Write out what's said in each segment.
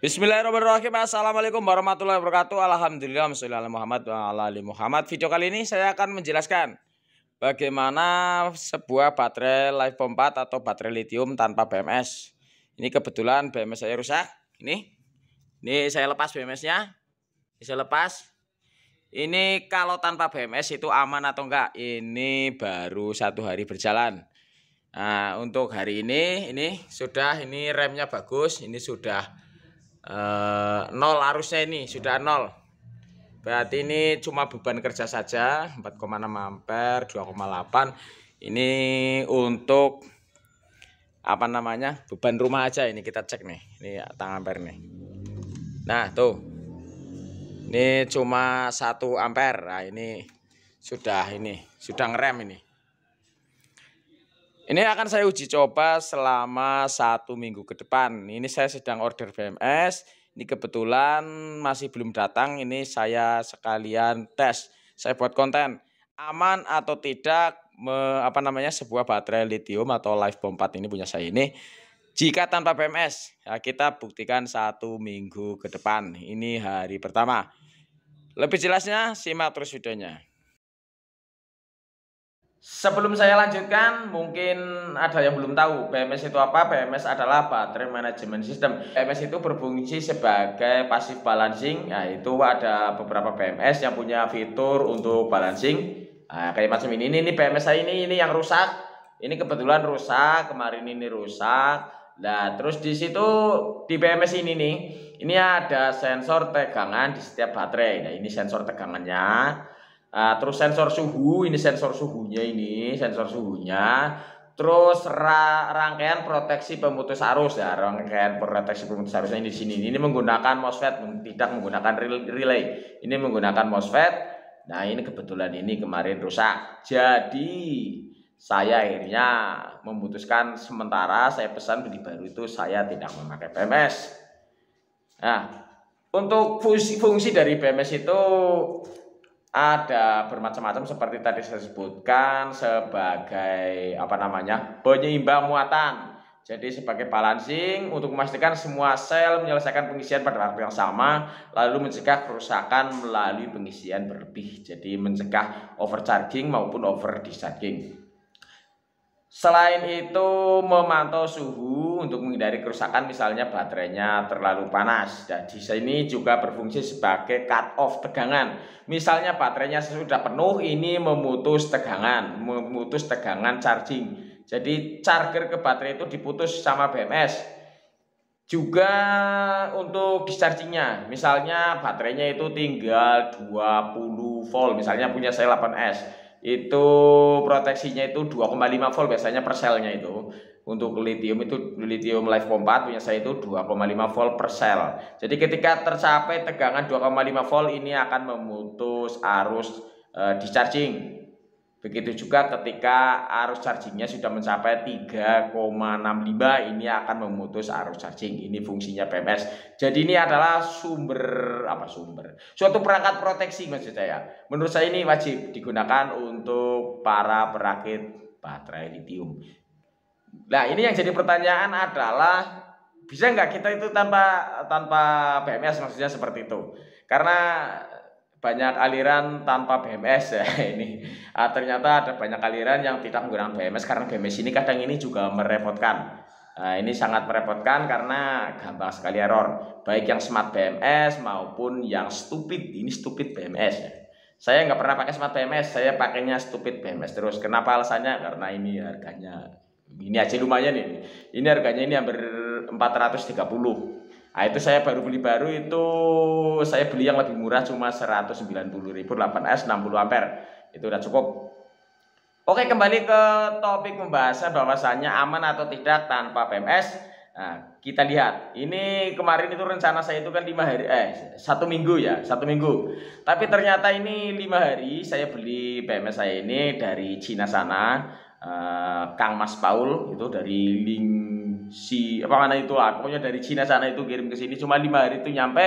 Bismillahirrahmanirrahim. Assalamualaikum warahmatullahi wabarakatuh. Alhamdulillah. Alhamdulillah Muhammad wabarakatuh. Muhammad. Video kali ini saya akan menjelaskan bagaimana sebuah baterai Lifeform 4 atau baterai lithium tanpa BMS. Ini kebetulan BMS saya rusak. Ini. Ini saya lepas BMS-nya. Ini saya lepas. Ini kalau tanpa BMS itu aman atau enggak? Ini baru satu hari berjalan. Nah, untuk hari ini, ini sudah, ini remnya bagus, ini sudah uh, nol arusnya ini sudah nol berarti ini cuma beban kerja saja 4,6 ampere 2,8 ini untuk apa namanya beban rumah aja ini kita cek nih ini tang ampere nih nah tuh ini cuma satu ampere nah ini sudah ini sudah ngerem ini ini akan saya uji coba selama satu minggu ke depan. Ini saya sedang order BMS. Ini kebetulan masih belum datang. Ini saya sekalian tes. Saya buat konten aman atau tidak me, apa namanya sebuah baterai lithium atau live bomb 4 ini punya saya ini. Jika tanpa BMS, ya kita buktikan satu minggu ke depan. Ini hari pertama. Lebih jelasnya simak terus videonya. Sebelum saya lanjutkan, mungkin ada yang belum tahu BMS itu apa. BMS adalah Baterai Management System. BMS itu berfungsi sebagai passive balancing. Nah, itu ada beberapa BMS yang punya fitur untuk balancing. Nah, kayak macam ini, ini, ini PMS saya ini, ini yang rusak. Ini kebetulan rusak, kemarin ini rusak. Nah, terus di situ di BMS ini nih, ini ada sensor tegangan di setiap baterai. Nah, ini sensor tegangannya. Nah, terus sensor suhu, ini sensor suhunya ini, sensor suhunya. Terus ra rangkaian proteksi pemutus arus ya, rangkaian proteksi pemutus arusnya ini di sini. Ini menggunakan MOSFET, tidak menggunakan relay. Ini menggunakan MOSFET. Nah, ini kebetulan ini kemarin rusak. Jadi, saya akhirnya memutuskan sementara saya pesan beli baru itu saya tidak memakai PMS. Nah, untuk fungsi, fungsi dari PMS itu ada bermacam-macam seperti tadi saya sebutkan sebagai apa namanya penyeimbang muatan. Jadi sebagai balancing untuk memastikan semua sel menyelesaikan pengisian pada waktu yang sama, lalu mencegah kerusakan melalui pengisian berlebih. Jadi mencegah overcharging maupun over discharging. Selain itu memantau suhu untuk menghindari kerusakan misalnya baterainya terlalu panas. Dan nah, di sini juga berfungsi sebagai cut off tegangan. Misalnya baterainya sudah penuh ini memutus tegangan, memutus tegangan charging. Jadi charger ke baterai itu diputus sama BMS juga untuk dischargingnya misalnya baterainya itu tinggal 20 volt misalnya punya saya 8S itu proteksinya itu 2,5 volt biasanya per selnya itu untuk lithium itu lithium life pompa punya saya itu 2,5 volt per sel jadi ketika tercapai tegangan 2,5 volt ini akan memutus arus e, discharging Begitu juga ketika arus chargingnya sudah mencapai 3,65 ini akan memutus arus charging. Ini fungsinya PMS. Jadi ini adalah sumber apa sumber? Suatu perangkat proteksi maksud saya. Menurut saya ini wajib digunakan untuk para perakit baterai lithium. Nah, ini yang jadi pertanyaan adalah bisa nggak kita itu tanpa tanpa PMS maksudnya seperti itu. Karena banyak aliran tanpa BMS ya ini ah, ternyata ada banyak aliran yang tidak menggunakan BMS karena BMS ini kadang ini juga merepotkan Nah, ini sangat merepotkan karena gampang sekali error. Baik yang smart BMS maupun yang stupid. Ini stupid BMS. ya Saya nggak pernah pakai smart BMS, saya pakainya stupid BMS terus. Kenapa alasannya? Karena ini harganya, ini aja lumayan ini. Ini harganya ini hampir 430. Nah, itu saya baru beli baru itu saya beli yang lebih murah cuma 190.000 8S 60 ampere. Itu udah cukup. Oke, kembali ke topik pembahasan bahwasannya aman atau tidak tanpa PMS. Nah, kita lihat. Ini kemarin itu rencana saya itu kan lima hari eh satu minggu ya, satu minggu. Tapi ternyata ini lima hari saya beli PMS saya ini dari Cina sana. Eh, Kang Mas Paul itu dari Ling si apa mana itu lah pokoknya dari Cina sana itu kirim ke sini cuma lima hari itu nyampe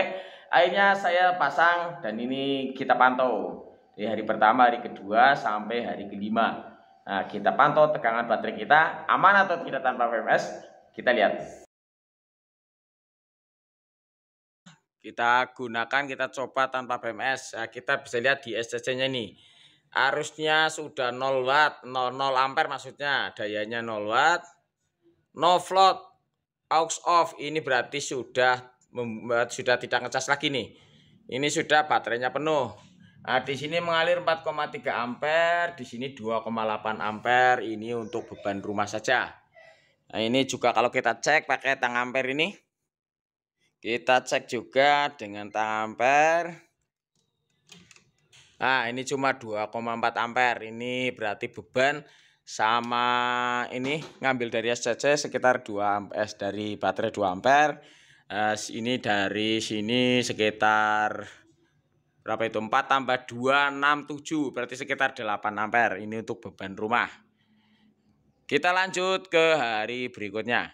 akhirnya saya pasang dan ini kita pantau di hari pertama hari kedua sampai hari kelima nah, kita pantau tegangan baterai kita aman atau tidak tanpa PMS kita lihat kita gunakan kita coba tanpa PMS nah, kita bisa lihat di SCC nya ini arusnya sudah 0 watt 0, 0 ampere maksudnya dayanya 0 watt no float aux off ini berarti sudah membuat sudah tidak ngecas lagi nih ini sudah baterainya penuh nah, di sini mengalir 4,3 ampere di sini 2,8 ampere ini untuk beban rumah saja nah ini juga kalau kita cek pakai tang ampere ini kita cek juga dengan tang ampere Nah, ini cuma 2,4 ampere. Ini berarti beban sama ini ngambil dari SCC sekitar 2 amps eh, dari baterai 2 ampere eh, ini dari sini sekitar berapa itu 4 tambah 2 6 7 berarti sekitar 8 ampere ini untuk beban rumah kita lanjut ke hari berikutnya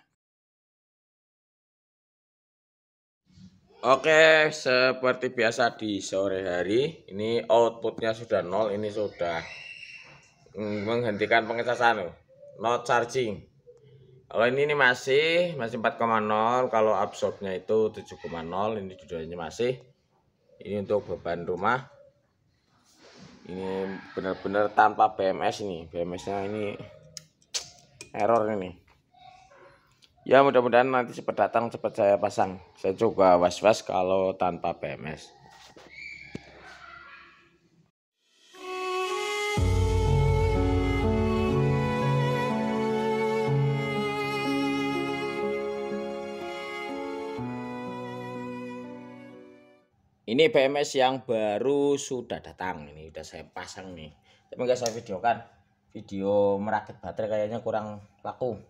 Oke seperti biasa di sore hari ini outputnya sudah nol ini sudah menghentikan pengecasan not charging kalau ini, ini masih masih 4,0 kalau absorbnya itu 7,0 ini judulnya masih ini untuk beban rumah ini benar-benar tanpa BMS ini BMS nya ini error ini ya mudah-mudahan nanti cepat datang cepat saya pasang saya coba was-was kalau tanpa BMS Ini BMS yang baru sudah datang. Ini udah saya pasang nih. Tapi enggak saya videokan. Video merakit baterai kayaknya kurang laku.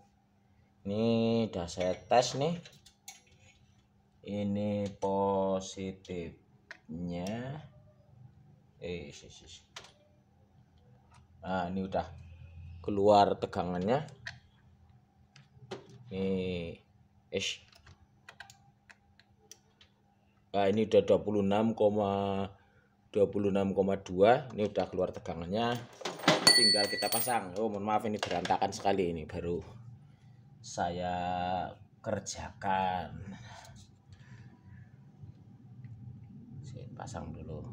Ini udah saya tes nih. Ini positifnya. Eh, sisi. Nah, ini udah keluar tegangannya. Nih, eh Nah, ini udah 26, 26, ini udah keluar tegangannya tinggal kita pasang oh mohon maaf ini berantakan sekali ini baru saya kerjakan saya pasang dulu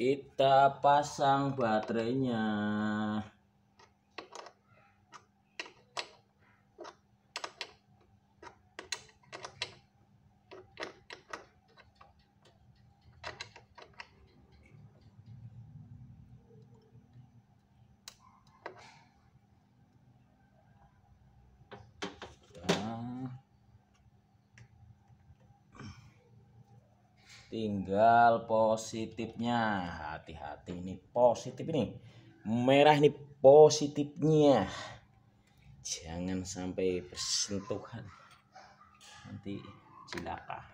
kita pasang baterainya tinggal positifnya hati-hati ini positif ini merah ini positifnya jangan sampai bersentuhan nanti silakan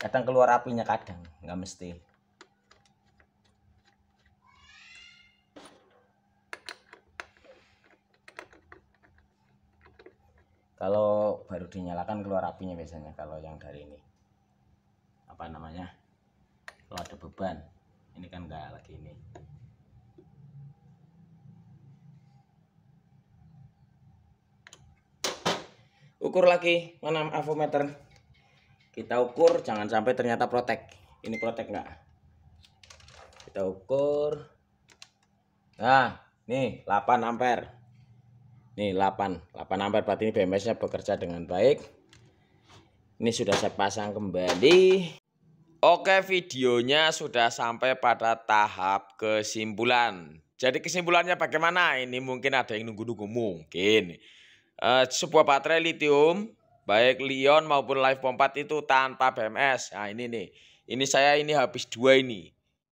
kadang keluar apinya kadang nggak mesti kalau baru dinyalakan keluar apinya biasanya kalau yang dari ini apa namanya kalau ada beban ini kan enggak lagi ini ukur lagi mana avometer kita ukur jangan sampai ternyata protek ini protek enggak kita ukur nah nih 8 ampere nih 8 8 ampere berarti ini BMS nya bekerja dengan baik ini sudah saya pasang kembali Oke videonya sudah sampai pada tahap kesimpulan jadi kesimpulannya bagaimana ini mungkin ada yang nunggu-nunggu mungkin uh, sebuah baterai lithium baik Lion maupun Life 4 itu tanpa BMS. Nah, ini nih. Ini saya ini habis dua ini.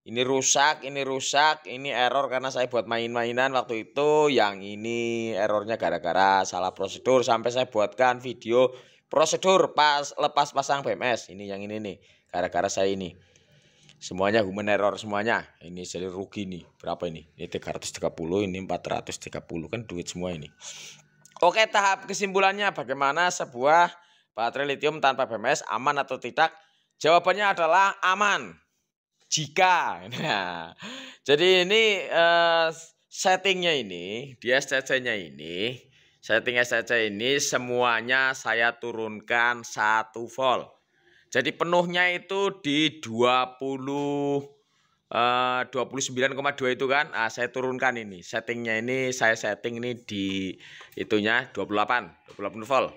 Ini rusak, ini rusak, ini error karena saya buat main-mainan waktu itu. Yang ini errornya gara-gara salah prosedur sampai saya buatkan video prosedur pas lepas pasang BMS. Ini yang ini nih, gara-gara saya ini. Semuanya human error semuanya. Ini jadi rugi nih. Berapa ini? Ini 330, ini 430 kan duit semua ini. Oke, tahap kesimpulannya bagaimana sebuah baterai lithium tanpa BMS aman atau tidak? Jawabannya adalah aman. Jika. Nah, jadi ini uh, settingnya ini, di SCC-nya ini, setting SCC ini semuanya saya turunkan 1 volt. Jadi penuhnya itu di 20 29,2 eh, itu kan nah, saya turunkan ini settingnya ini saya setting ini di itunya 28 28 volt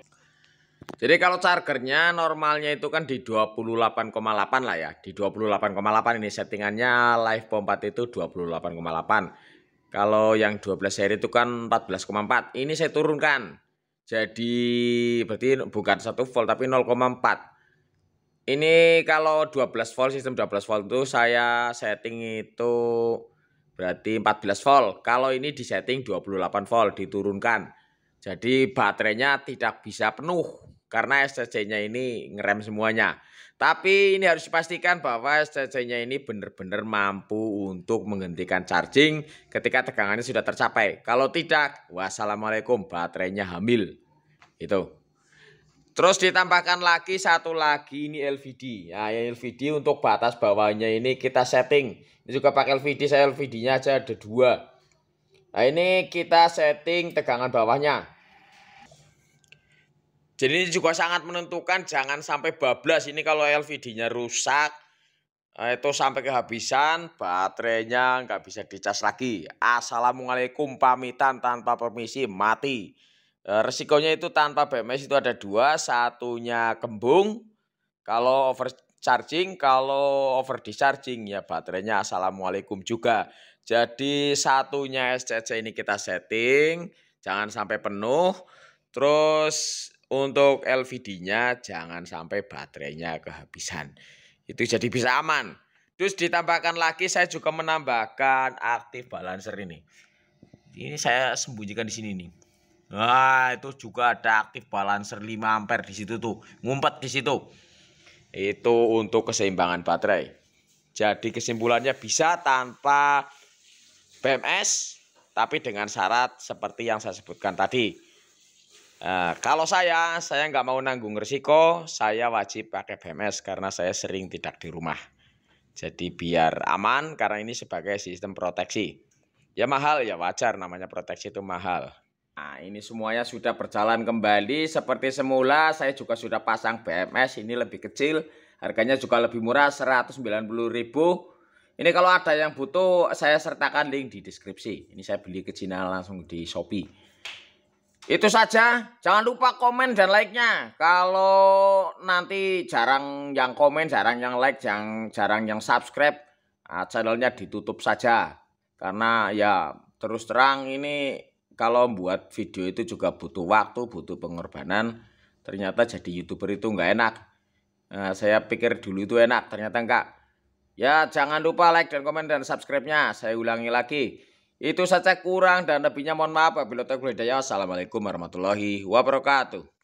jadi kalau chargernya normalnya itu kan di 28,8 lah ya di 28,8 ini settingannya live pompa itu 28,8 kalau yang 12 seri itu kan 14,4 ini saya turunkan jadi berarti bukan 1 volt tapi 0,4 ini kalau 12 volt sistem 12 volt itu saya setting itu berarti 14 volt. Kalau ini di setting 28 volt diturunkan. Jadi baterainya tidak bisa penuh karena SCC-nya ini ngerem semuanya. Tapi ini harus dipastikan bahwa SCC-nya ini benar-benar mampu untuk menghentikan charging ketika tegangannya sudah tercapai. Kalau tidak, wassalamualaikum baterainya hamil. Itu. Terus ditambahkan lagi satu lagi ini LVD. ya, nah, yang LVD untuk batas bawahnya ini kita setting. Ini juga pakai LVD, saya LVD-nya aja ada dua. Nah, ini kita setting tegangan bawahnya. Jadi ini juga sangat menentukan jangan sampai bablas. Ini kalau LVD-nya rusak, nah, itu sampai kehabisan, baterainya nggak bisa dicas lagi. Assalamualaikum pamitan tanpa permisi, mati. Eh, resikonya itu tanpa BMS itu ada dua, satunya kembung, kalau overcharging, kalau over discharging ya baterainya assalamualaikum juga. Jadi satunya SCC ini kita setting, jangan sampai penuh. Terus untuk LVD-nya jangan sampai baterainya kehabisan. Itu jadi bisa aman. Terus ditambahkan lagi saya juga menambahkan aktif balancer ini. Ini saya sembunyikan di sini nih. Nah, itu juga ada aktif balancer 5 ampere di situ tuh. Ngumpet di situ. Itu untuk keseimbangan baterai. Jadi kesimpulannya bisa tanpa BMS tapi dengan syarat seperti yang saya sebutkan tadi. Nah, kalau saya, saya nggak mau nanggung risiko saya wajib pakai BMS karena saya sering tidak di rumah. Jadi biar aman karena ini sebagai sistem proteksi. Ya mahal ya wajar namanya proteksi itu mahal. Nah, ini semuanya sudah berjalan kembali seperti semula. Saya juga sudah pasang BMS, ini lebih kecil. Harganya juga lebih murah, 190.000. Ini kalau ada yang butuh, saya sertakan link di deskripsi. Ini saya beli ke Cina langsung di Shopee. Itu saja. Jangan lupa komen dan like-nya. Kalau nanti jarang yang komen, jarang yang like, jarang, jarang yang subscribe, nah, channelnya ditutup saja. Karena ya terus terang ini kalau buat video itu juga butuh waktu, butuh pengorbanan. Ternyata jadi youtuber itu nggak enak. Nah, saya pikir dulu itu enak, ternyata enggak. Ya jangan lupa like dan komen dan subscribe-nya. Saya ulangi lagi. Itu saja kurang dan lebihnya mohon maaf. Wabillahi taufiq Assalamualaikum warahmatullahi wabarakatuh.